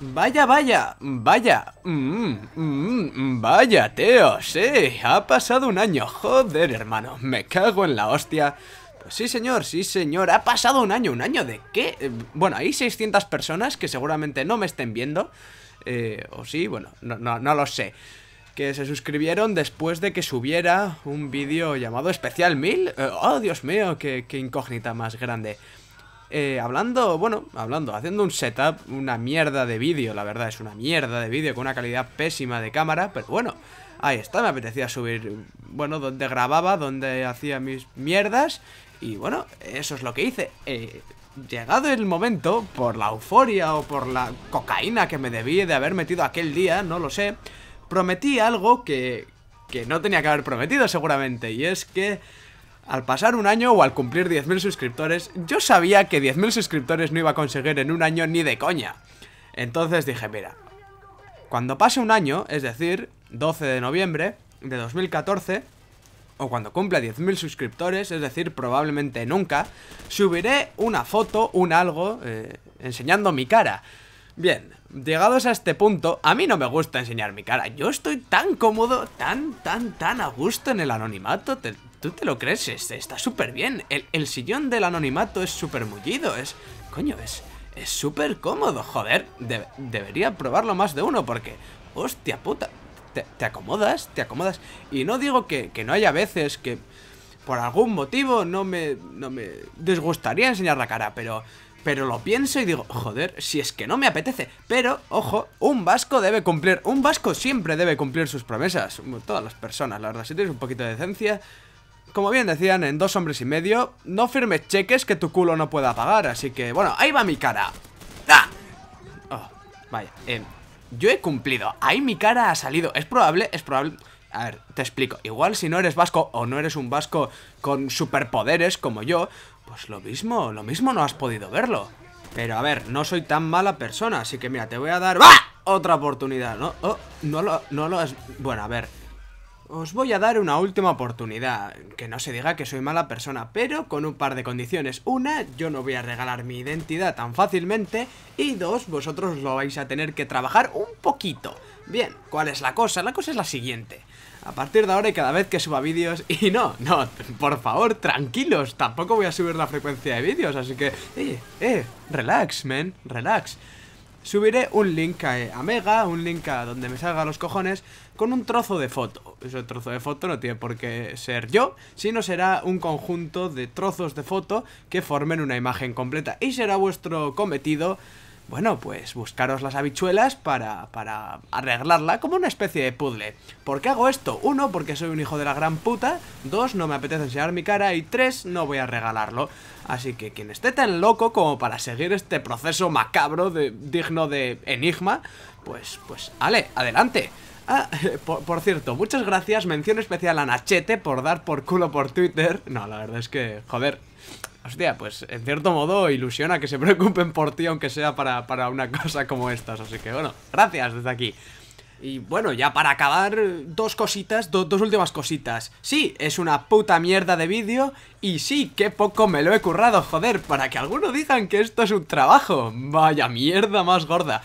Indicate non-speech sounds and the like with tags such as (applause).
Vaya, vaya, vaya, mm, mm, mm, vaya, Teo, sí, ha pasado un año, joder, hermano, me cago en la hostia. Pues sí, señor, sí, señor, ha pasado un año, ¿un año de qué? Eh, bueno, hay 600 personas que seguramente no me estén viendo, eh, o sí, bueno, no, lo sé, que se suscribieron después de que subiera un vídeo llamado Especial 1000. Eh, oh, Dios mío, qué incógnita más grande. Eh, hablando, bueno, hablando, haciendo un setup, una mierda de vídeo, la verdad, es una mierda de vídeo con una calidad pésima de cámara, pero bueno, ahí está, me apetecía subir, bueno, donde grababa, donde hacía mis mierdas, y bueno, eso es lo que hice. Eh, llegado el momento, por la euforia o por la cocaína que me debí de haber metido aquel día, no lo sé, prometí algo que, que no tenía que haber prometido seguramente, y es que al pasar un año o al cumplir 10.000 suscriptores, yo sabía que 10.000 suscriptores no iba a conseguir en un año ni de coña. Entonces dije, mira, cuando pase un año, es decir, 12 de noviembre de 2014, o cuando cumpla 10.000 suscriptores, es decir, probablemente nunca, subiré una foto, un algo, eh, enseñando mi cara. Bien, llegados a este punto, a mí no me gusta enseñar mi cara. Yo estoy tan cómodo, tan, tan, tan a gusto en el anonimato, ¿Tú te lo crees? está súper bien. El, sillón del anonimato es súper mullido. Es. Coño, es. Es súper cómodo, joder. debería probarlo más de uno porque. Hostia puta. Te, te acomodas, te acomodas. Y no digo que, que, no haya veces que. Por algún motivo no me. No me desgustaría enseñar la cara, pero. Pero lo pienso y digo, joder, si es que no me apetece. Pero, ojo, un vasco debe cumplir. Un vasco siempre debe cumplir sus promesas. Todas las personas, la verdad. Si tienes un poquito de decencia, como bien decían en Dos Hombres y Medio, no firmes cheques que tu culo no pueda pagar, así que, bueno, ahí va mi cara. ¡Ah! Oh, vaya, eh, yo he cumplido, ahí mi cara ha salido, es probable, es probable... A ver, te explico, igual si no eres vasco o no eres un vasco con superpoderes como yo, pues lo mismo, lo mismo no has podido verlo. Pero a ver, no soy tan mala persona, así que mira, te voy a dar... ¡Ah! Otra oportunidad, ¿no? Oh, no lo, no lo has... Bueno, a ver... Os voy a dar una última oportunidad, que no se diga que soy mala persona, pero con un par de condiciones. Una, yo no voy a regalar mi identidad tan fácilmente, y dos, vosotros lo vais a tener que trabajar un poquito. Bien, ¿cuál es la cosa? La cosa es la siguiente. A partir de ahora y cada vez que suba vídeos, y no, no, por favor, tranquilos, tampoco voy a subir la frecuencia de vídeos, así que, eh, eh, relax, man, relax subiré un link eh, a, Mega, un link a donde me salga los cojones, con un trozo de foto. Ese trozo de foto no tiene por qué ser yo, sino será un conjunto de trozos de foto que formen una imagen completa. Y será vuestro cometido bueno, pues buscaros las habichuelas para, para arreglarla como una especie de puzzle. ¿Por qué hago esto? Uno, porque soy un hijo de la gran puta. Dos, no me apetece enseñar mi cara. Y tres, no voy a regalarlo. Así que quien esté tan loco como para seguir este proceso macabro digno de enigma, pues, pues, ale, adelante. Ah, (laughs) por, por, cierto, muchas gracias, mención especial a Nachete por dar por culo por Twitter. No, la verdad es que, joder, Hostia, pues en cierto modo ilusiona que se preocupen por ti, aunque sea para, una cosa como estas. Así que bueno, gracias desde aquí. Y bueno, ya para acabar, dos cositas, dos últimas cositas. Sí, es una puta mierda de vídeo y sí, qué poco me lo he currado, joder, para que algunos digan que esto es un trabajo. Vaya mierda más gorda.